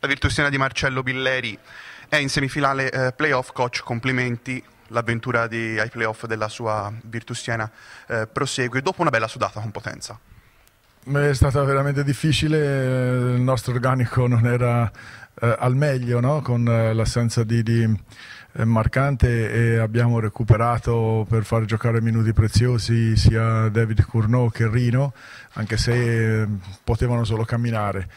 La Virtusiana di Marcello Billeri è in semifinale eh, playoff, coach complimenti, l'avventura di, ai playoff della sua Virtusiana eh, prosegue dopo una bella sudata con Potenza. È stata veramente difficile, eh, il nostro organico non era eh, al meglio no? con eh, l'assenza di, di eh, Marcante e abbiamo recuperato per far giocare minuti preziosi sia David Cournot che Rino, anche se potevano solo camminare.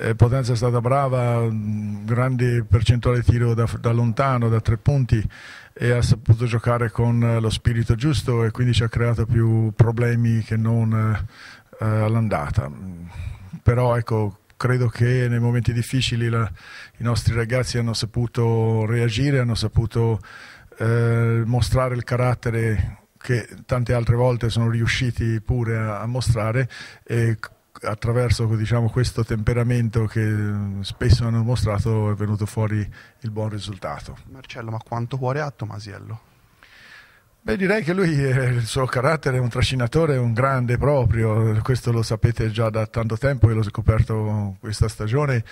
Eh, Potenza è stata brava, grande percentuale di tiro da, da, lontano, da tre punti e ha saputo giocare con eh, lo spirito giusto e quindi ci ha creato più problemi che non eh, eh, all'andata. Però ecco, credo che nei momenti difficili la, i nostri ragazzi hanno saputo reagire, hanno saputo eh, mostrare il carattere che tante altre volte sono riusciti pure a, a mostrare e attraverso diciamo, questo temperamento che spesso hanno mostrato è venuto fuori il buon risultato. Marcello, ma quanto cuore ha Tomasiello? Beh, direi che lui, eh, il suo carattere è un trascinatore, un grande proprio, questo lo sapete già da tanto tempo, e l'ho scoperto questa stagione, è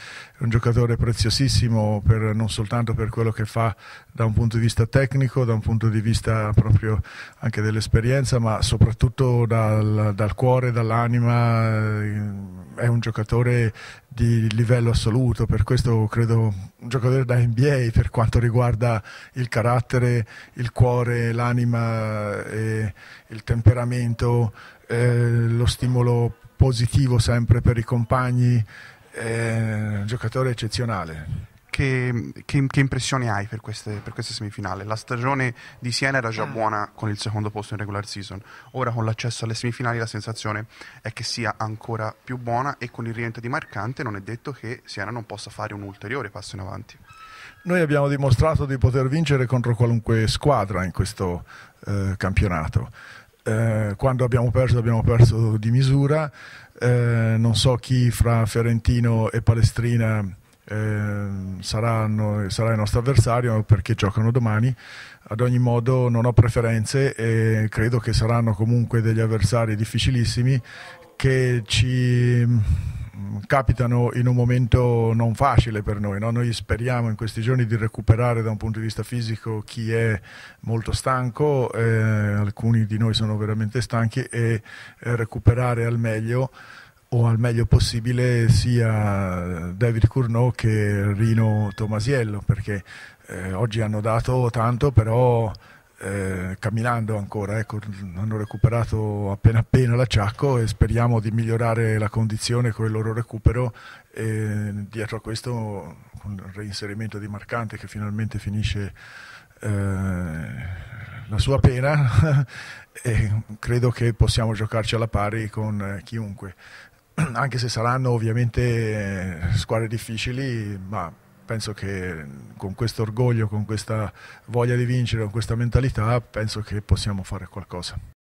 un giocatore preziosissimo per, non soltanto per quello che fa da un punto di vista tecnico, da un punto di vista proprio anche dell'esperienza, ma soprattutto dal, dal cuore, dall'anima, eh, è un giocatore di livello assoluto, per questo credo un giocatore da NBA per quanto riguarda il carattere, il cuore, l'anima, il temperamento, eh, lo stimolo positivo sempre per i compagni, è un giocatore eccezionale che, che, che impressioni hai per queste, per queste, semifinali? La stagione di Siena era già ah. buona con il secondo posto in regular season, ora con l'accesso alle semifinali la sensazione è che sia ancora più buona e con il rientro di Marcante non è detto che Siena non possa fare un ulteriore passo in avanti. Noi abbiamo dimostrato di poter vincere contro qualunque squadra in questo eh, campionato. Eh, quando abbiamo perso abbiamo perso di misura, eh, non so chi fra Fiorentino e Palestrina eh, saranno, sarà il nostro avversario perché giocano domani. Ad ogni modo non ho preferenze e credo che saranno comunque degli avversari difficilissimi che ci mm, capitano in un momento non facile per noi. No? Noi speriamo in questi giorni di recuperare da un punto di vista fisico chi è molto stanco, eh, alcuni di noi sono veramente stanchi e eh, recuperare al meglio o al meglio possibile sia David Cournot che Rino Tomasiello, perché eh, oggi hanno dato tanto, però eh, camminando ancora, ecco, hanno recuperato appena appena l'acciacco e speriamo di migliorare la condizione con il loro recupero e dietro a questo con il reinserimento di Marcante che finalmente finisce eh, la sua pena e credo che possiamo giocarci alla pari con chiunque. anche se saranno ovviamente eh, squadre difficili, ma penso che con questo orgoglio, con questa voglia di vincere, con questa mentalità, penso che possiamo fare qualcosa.